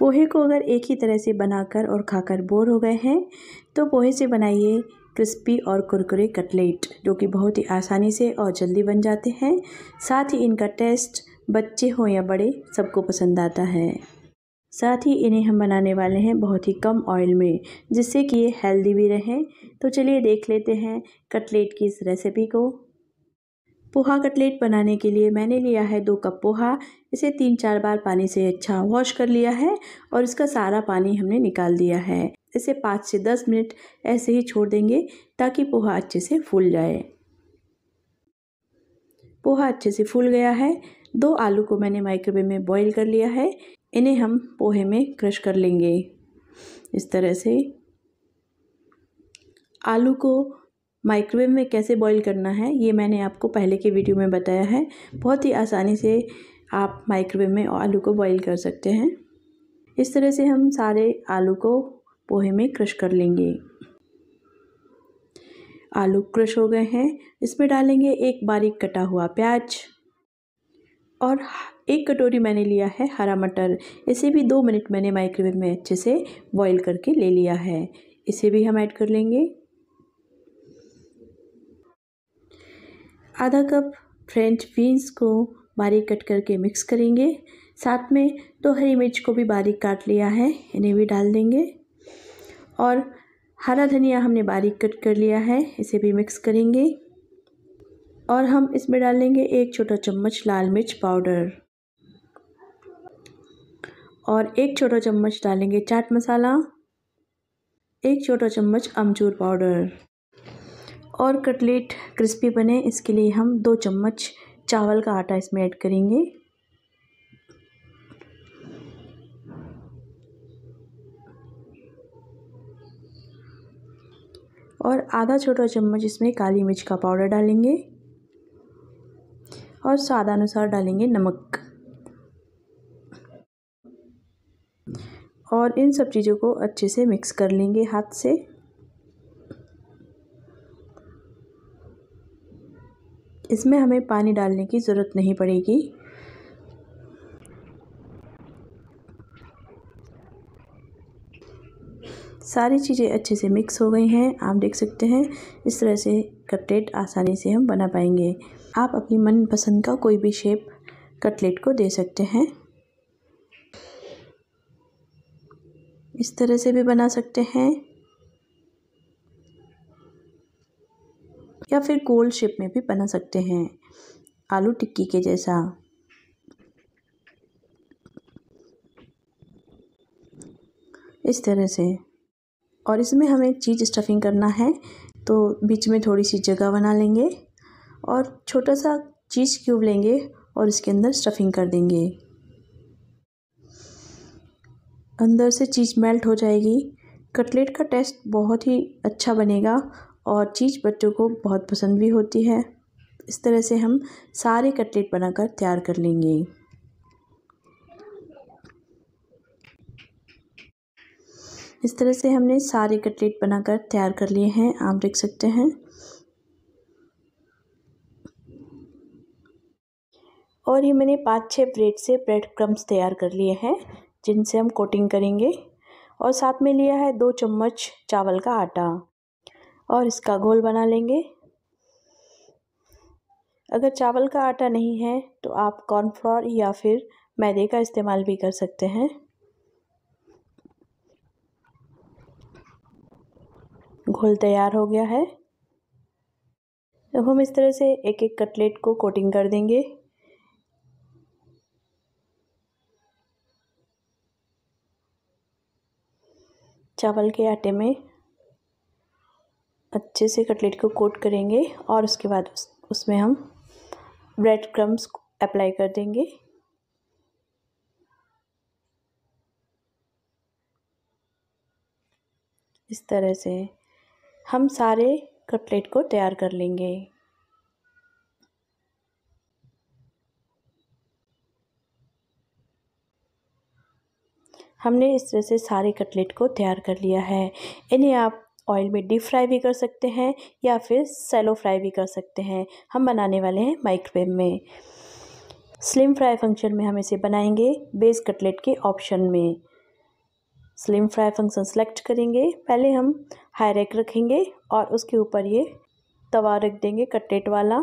पोहे को अगर एक ही तरह से बनाकर और खाकर बोर हो गए हैं तो पोहे से बनाइए क्रिस्पी और कुरकुरे कटलेट जो कि बहुत ही आसानी से और जल्दी बन जाते हैं साथ ही इनका टेस्ट बच्चे हो या बड़े सबको पसंद आता है साथ ही इन्हें हम बनाने वाले हैं बहुत ही कम ऑयल में जिससे कि ये हेल्दी भी रहें तो चलिए देख लेते हैं कटलेट की इस रेसिपी को पोहा कटलेट बनाने के लिए मैंने लिया है दो कप पोहा इसे तीन चार बार पानी से अच्छा वॉश कर लिया है और इसका सारा पानी हमने निकाल दिया है इसे पाँच से दस मिनट ऐसे ही छोड़ देंगे ताकि पोहा अच्छे से फूल जाए पोहा अच्छे से फूल गया है दो आलू को मैंने माइक्रोवेव में बॉईल कर लिया है इन्हें हम पोहे में क्रश कर लेंगे इस तरह से आलू को माइक्रोवेव में कैसे बॉईल करना है ये मैंने आपको पहले के वीडियो में बताया है बहुत ही आसानी से आप माइक्रोवेव में आलू को बॉईल कर सकते हैं इस तरह से हम सारे आलू को पोहे में क्रश कर लेंगे आलू क्रश हो गए हैं इसमें डालेंगे एक बारीक कटा हुआ प्याज और एक कटोरी मैंने लिया है हरा मटर इसे भी दो मिनट मैंने माइक्रोवेव में अच्छे से बॉईल करके ले लिया है इसे भी हम ऐड कर लेंगे आधा कप फ्रेंच बीन्स को बारीक कट करके मिक्स करेंगे साथ में दो हरी मिर्च को भी बारीक काट लिया है इन्हें भी डाल देंगे और हरा धनिया हमने बारीक कट कर लिया है इसे भी मिक्स करेंगे और हम इसमें डालेंगे एक छोटा चम्मच लाल मिर्च पाउडर और एक छोटा चम्मच डालेंगे चाट मसाला एक छोटा चम्मच अमचूर पाउडर और कटलेट क्रिस्पी बने इसके लिए हम दो चम्मच चावल का आटा इसमें ऐड करेंगे और आधा छोटा चम्मच इसमें काली मिर्च का पाउडर डालेंगे और स्वादानुसार डालेंगे नमक और इन सब चीज़ों को अच्छे से मिक्स कर लेंगे हाथ से इसमें हमें पानी डालने की ज़रूरत नहीं पड़ेगी सारी चीज़ें अच्छे से मिक्स हो गई हैं आप देख सकते हैं इस तरह से कटलेट आसानी से हम बना पाएंगे आप अपनी मनपसंद का कोई भी शेप कटलेट को दे सकते हैं इस तरह से भी बना सकते हैं या फिर गोल शेप में भी बना सकते हैं आलू टिक्की के जैसा इस तरह से और इसमें हमें चीज़ स्टफिंग करना है तो बीच में थोड़ी सी जगह बना लेंगे और छोटा सा चीज़ क्यूब लेंगे और इसके अंदर स्टफिंग कर देंगे अंदर से चीज़ मेल्ट हो जाएगी कटलेट का टेस्ट बहुत ही अच्छा बनेगा और चीज़ बच्चों को बहुत पसंद भी होती है इस तरह से हम सारे कटलेट बनाकर तैयार कर लेंगे इस तरह से हमने सारे कटलेट बनाकर तैयार कर लिए हैं आप देख सकते हैं और ये मैंने पाँच छः ब्रेड से ब्रेड क्रम्स तैयार कर लिए हैं जिनसे हम कोटिंग करेंगे और साथ में लिया है दो चम्मच चावल का आटा और इसका घोल बना लेंगे अगर चावल का आटा नहीं है तो आप कॉर्नफ्लोर या फिर मैदे का इस्तेमाल भी कर सकते हैं घोल तैयार हो गया है अब हम इस तरह से एक एक कटलेट को कोटिंग कर देंगे चावल के आटे में अच्छे से कटलेट को कोट करेंगे और उसके बाद उस, उसमें हम ब्रेड क्रम्स अप्लाई कर देंगे इस तरह से हम सारे कटलेट को तैयार कर लेंगे हमने इस तरह से सारे कटलेट को तैयार कर लिया है इन्हें आप ऑयल में डीप फ्राई भी कर सकते हैं या फिर सेलो फ्राई भी कर सकते हैं हम बनाने वाले हैं माइक्रोवेव में स्लिम फ्राई फंक्शन में हम इसे बनाएंगे बेस कटलेट के ऑप्शन में स्लिम फ्राई फंक्शन सेलेक्ट करेंगे पहले हम हाई रैक रखेंगे और उसके ऊपर ये तवा रख देंगे कटलेट वाला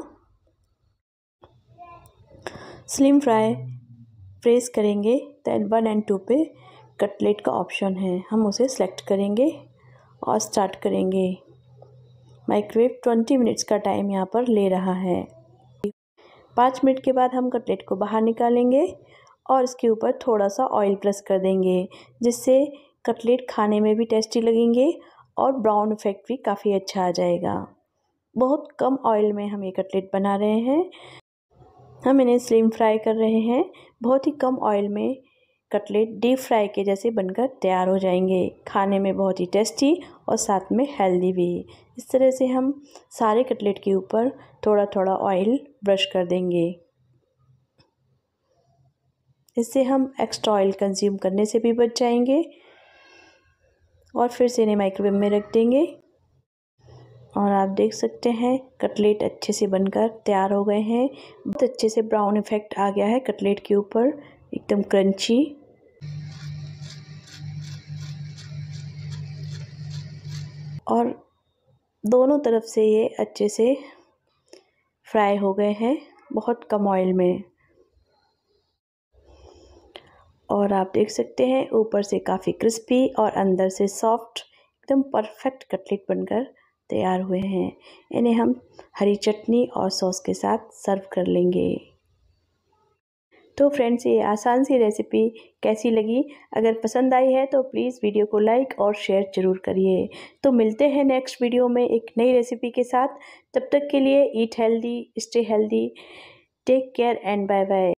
स्लिम फ्राई प्रेस करेंगे दैन वन एंड टू पे कटलेट का ऑप्शन है हम उसे सेलेक्ट करेंगे और स्टार्ट करेंगे माइक्रोवेव ट्वेंटी मिनट्स का टाइम यहाँ पर ले रहा है पाँच मिनट के बाद हम कटलेट को बाहर निकालेंगे और इसके ऊपर थोड़ा सा ऑयल प्रेस कर देंगे जिससे कटलेट खाने में भी टेस्टी लगेंगे और ब्राउन इफेक्ट भी काफ़ी अच्छा आ जाएगा बहुत कम ऑयल में हम ये कटलेट बना रहे हैं हम इन्हें स्लिम फ्राई कर रहे हैं बहुत ही कम ऑयल में कटलेट डीप फ्राई के जैसे बनकर तैयार हो जाएंगे खाने में बहुत ही टेस्टी और साथ में हेल्दी भी इस तरह से हम सारे कटलेट के ऊपर थोड़ा थोड़ा ऑयल ब्रश कर देंगे इससे हम एक्स्ट्रा ऑयल कंज्यूम करने से भी बच जाएंगे और फिर से इन्हें माइक्रोवेव में रख देंगे और आप देख सकते हैं कटलेट अच्छे से बनकर तैयार हो गए हैं बहुत अच्छे से ब्राउन इफेक्ट आ गया है कटलेट के ऊपर एकदम क्रंची और दोनों तरफ से ये अच्छे से फ्राई हो गए हैं बहुत कम ऑयल में और आप देख सकते हैं ऊपर से काफ़ी क्रिस्पी और अंदर से सॉफ्ट एकदम परफेक्ट कटलेट बनकर तैयार हुए हैं इन्हें हम हरी चटनी और सॉस के साथ सर्व कर लेंगे तो फ्रेंड्स ये आसान सी रेसिपी कैसी लगी अगर पसंद आई है तो प्लीज़ वीडियो को लाइक और शेयर ज़रूर करिए तो मिलते हैं नेक्स्ट वीडियो में एक नई रेसिपी के साथ तब तक के लिए eat healthy stay healthy take care and bye bye